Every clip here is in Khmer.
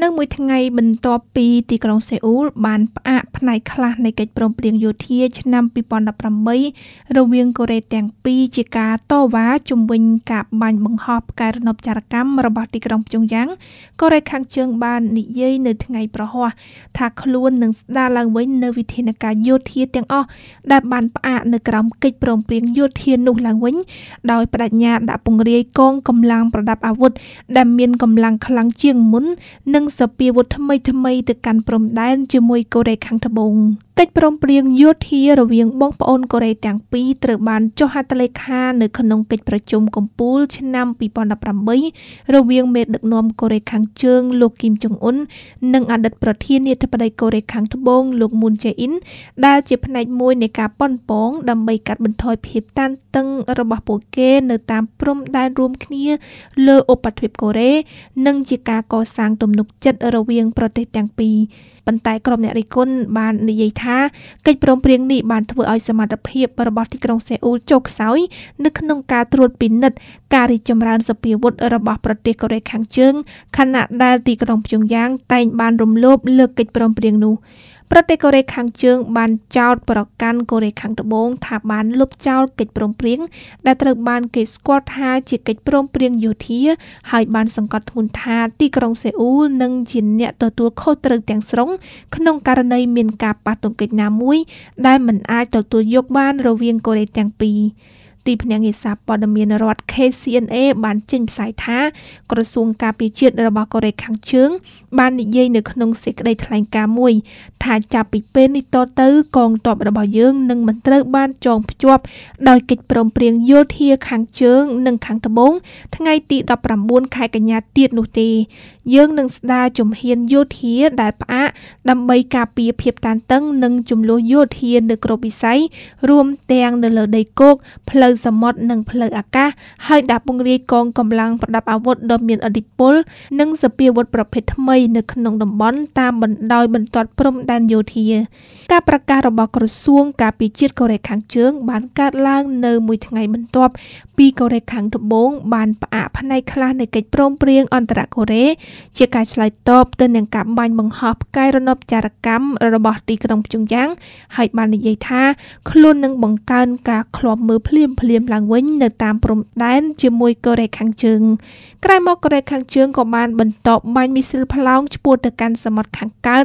នៅមួយថ្ងៃបន្ទាប់ពីទីក្រុងសេអ៊ូលបានផ្អាកផ្នែកខ្លះនៃកិច្ចព្រមព្រៀងយោធាឆ្នាំ2018រវាងកូរ៉េទាំងពីរជាការតវ៉ាជំវិញការបាញ់បង្ហោះផ្កាយរណបចារកម្មរបស់ទីក្រុងព្យុងយ៉ាងកូរ៉េខាងជើងបាននិយាយនៅថ្ងៃប្រហ័សថាខ្លួននឹងស្ដារឡើងវិញនៅវិធានការយោធាទាំងអស់ដែលបានផ្អាកនៅក្រោមកិច្ចព្រមព្រៀងយោធានោះឡើងវិញដោយបដិញ្ញាដាក់ពង្រាយកងកម្លាំងប្រដាប់អាវុធដែលមានកម្លាំងខ្លាំងជាងមុននិងនិងសពាវុធថ្មីៗទៅកាន់ព្រំដែនជាមួយកូរ៉េខាងត្បូង។កិច្ចព្រមព្រៀងយោធារវាងបងប្អូនកូរ៉េទាំងពីរត្រូវបានចុះហត្ថលេខានៅក្នុងកិច្ចប្រជុំកំពូលឆ្នាំ2018រវាងមេដឹកនាំកូរ៉េខាងជើង លោកគីមចុងអ៊ុននិងអតីតប្រធានាធិបតីកូរ៉េខាងត្បូងលោកមូនជេអ៊ីនដែលជាផ្នែកមួយនៃការប៉ុនប៉ងដើម្បីកាត់បន្ថយភាពតានតឹងរបស់ពួកគេនៅតាមព្រំដែនរួមគ្នាលើឧបទ្វីបកូរ៉េនិងជាការកសាងទំនុកចិត្តរវាងប្រទេសទាំងពីរប៉ុន្តែក្រុមអ្នករិះគន់បាននិយាយថាកិច្ចព្រមព្រៀងនេះបានធ្វើឲ្យសមត្ថភាពរបស់ទីក្រុងសេអ៊ូលចុះខ្សោយនៅក្នុងការត្រួតពិនិត្យការរីកចម្រើនសព្វាវុធរបស់ប្រទេសកូរ៉េខាងជើងខណៈដែលទីក្រុងព្យុងយ៉ាង តែង បានរំលោភលើកិច្ចព្រមព្រៀងនោះប្រទេសកូរ៉េខាងជើងបានចោទប្រកាន់កូរ៉េខាងត្បូងថាបានលុបចោលកិច្ចព្រមព្រៀងដែលត្រូវបានគេស្គាល់ថាជាកិច្ចព្រមព្រៀងយោធា ហើយបានសង្កត់ធ្ងន់ថាទីក្រុងសេអ៊ូលនឹងជាអ្នកទទួលខុសត្រូវទាំងស្រុងក្នុងករណីមានការប៉ះទង្គិចណាមួយដែលមិនអាចទទួលយកបានរវាងកូរ៉េទាំងពីរ។ទីភ្នាក់ងារសារព័ត៌មានរដ្ឋ KCNA បានចេញផ្សាយថា ក្រសួងការពារជាតិរបស់កូរ៉េខាងជើង បាននិយាយនៅក្នុងសេចក្តីថ្លែងការណ៍មួយថាចាប់ពីពេលនេះតទៅ កងទ័ពរបស់យើងនឹងមិនត្រូវបានចងភ្ជាប់ដោយកិច្ចព្រមព្រៀងយោធាខាងជើងនិងខាងត្បូង ថ្ងៃទី19ខែកញ្ញាទៀតនោះទេយើងនឹងស្ដារជំហានយោធាដែលផ្អាកដើម្បីការពារភាពតានតឹងនិងចំនួនយោធានៅគ្រប់វិស័យរួមទាំងនៅលើដីគោកផ្លូវវសមុទ្រនិងផ្លូវអាកាសហើយដាក់ពង្រាយកងកម្លាំងប្រដាប់អាវុធដ៏មានឥទ្ធិពល និងសពាវុធប្រភេទថ្មីនៅក្នុងតំបន់តាមបណ្ដោយបន្ទាត់ព្រំដែនយោធា ការប្រកាសរបស់ក្រសួងការពារជាតិកូរ៉េខាងជើងបានកើតឡើងនៅមួយថ្ងៃបន្ទាប់ពីកូរ៉េខាងត្បូងបានផ្អាកផ្នែកខ្លះនៃកិច្ចព្រមព្រៀងអន្តរកូរ៉េជាការឆ្លើយតបទៅនឹងការបាញ់បង្ហោះផ្កាយរណបចារកម្មរបស់ទីក្រុងព្យុងយ៉ាង ហើយបាននិយាយថាខ្លួននឹងបង្កើនការឃ្លាំមើលភ្លាមភ្លាមឡើងវិញនៅតាមព្រំដែនជាមួយកូរ៉េខាងជើងក្រោយមកកូរ៉េខាងជើងក៏បានបន្តបាញ់មីស៊ីលផ្លោងឆ្ពោះទៅកាន់សមុទ្រខាងកើត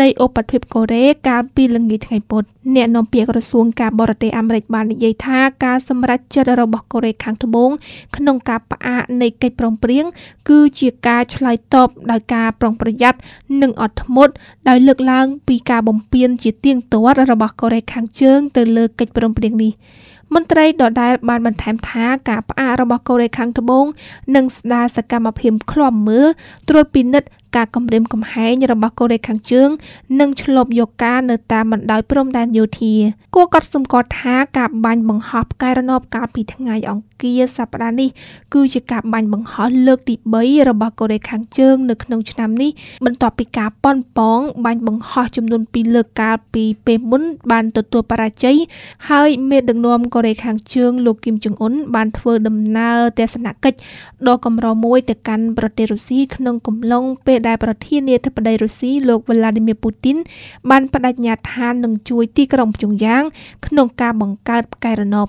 នៃឧបទ្វីបកូរ៉េកាលពីល្ងាចថ្ងៃពុធអ្នកនាំពាក្យក្រសួងការបរទេសអាមេរិកបាននិយាយថាការសម្រេចចិត្តរបស់កូរ៉េខាងត្បូងក្នុងការផ្អាកនៃកិច្ចព្រមព្រៀងគឺជាការឆ្លើយតបដោយការប្រុងប្រយ័ត្ននិងអត់ធ្មត់ដោយលើកឡើងពីការបំពេញជាទៀងទាត់របស់កូរ៉េខាងជើងទៅលើកិច្ចព្រមព្រៀងនេះមន្ត្រីដដែលបានបន្ថែមថាការផ្អាករបស់កូរ៉េខាងត្បូងនឹងស្ដារសកម្មភាពឃ្លាំមើលត្រួតពិនិត្យការគំរាមកំហែងរបស់កូរ៉េខាងជើងនិងឆ្លប់យកការនៅតាមបណ្ដោយព្រំដែនយោធា គួរកត់សម្គាល់ថាការបាញ់បង្ហោះផ្កាយរណបកាលពីថ្ងៃអង្គារសប្តាហ៍នេះ គឺជាការបាញ់បង្ហោះលើកទី3របស់កូរ៉េខាងជើង នៅក្នុងឆ្នាំនេះបន្ទាប់ពីការប៉ុនប៉ងបាញ់បង្ហោះចំនួន2លើកកាលពីពេលមុនបានទទួលបរាជ័យហើយមេដឹកនាំកូរ៉េខាងជើង លោកគីមចុងអ៊ុនបានធ្វើដំណើរទស្សនកិច្ចដ៏កម្រមួយទៅកាន់ប្រទេសរុស្ស៊ីក្នុងកំឡុងពេលដែលប្រធានាធិបតីរុស្ស៊ីលោក Vladimir Putin បានបដិញ្ញាថានឹងជួយទីក្រុងព្យុងយ៉ាង ក្នុងការបង្កើតផ្កាយរណប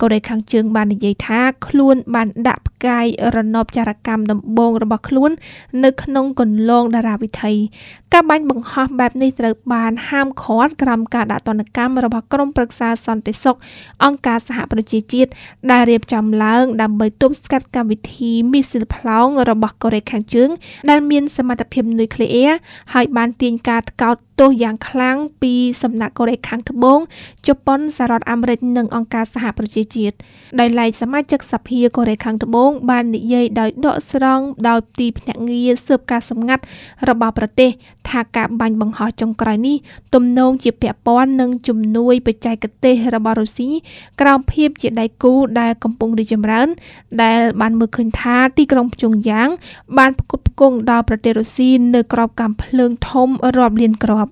កូរ៉េខាងជើង បាននិយាយថាខ្លួនបានដាក់ផ្កាយរណបចារកម្មដំបងរបស់ខ្លួននៅក្នុងគន្លងតារាវិថីការបាញ់បង្ហោះបែបនេះត្រូវបានហាមឃាត់ក្រោមការដាក់ទណ្ឌកម្មរបស់ក្រមប្រឹក្សាសន្តិសុខអង្គការសហប្រជាជាតិដែលរៀបចំឡើងដើម្បីទប់ស្កាត់កម្មវិធីមីស៊ីលផ្លោងរបស់កូរ៉េខាងជើងដែលមានសមត្ថភាពនុយក្លេអ៊ែរហើយបានទាញការថ្កោលទោសយ៉ាងខ្លាំងពីសំណាក់កូរ៉េខាងត្បូងជប៉ុនសហរដ្ឋអាមេរិកនិងអង្គការសហប្រជាជាតិដោយឡែកសមាជិកសភាកូរ៉េខាងត្បូងងបាននិយាយដោយដកស្រង់ដោយទីភ្នាក់ងារស៊ើបការសម្ងាត់ របស់ប្រទេស ថាការបាញ់បង្ហោះចុងក្រោយនេះទំនងជាពាក់ព័ន្ធនឹងជំនួយបច្ចេកទេសរបស់រុស្ស៊ីក្រោមភាពជាដៃគូដែលកំពុងរីចម្រើន ដែលបានមើលឃើញថាទីក្រុងភ្ជុងយ៉ាង បានផ្គត់ផ្គង់ដល់ប្រទេសរុស្ស៊ីនៅ ក្របកម្មភ្លើងធំរាប់លានគ្រាប់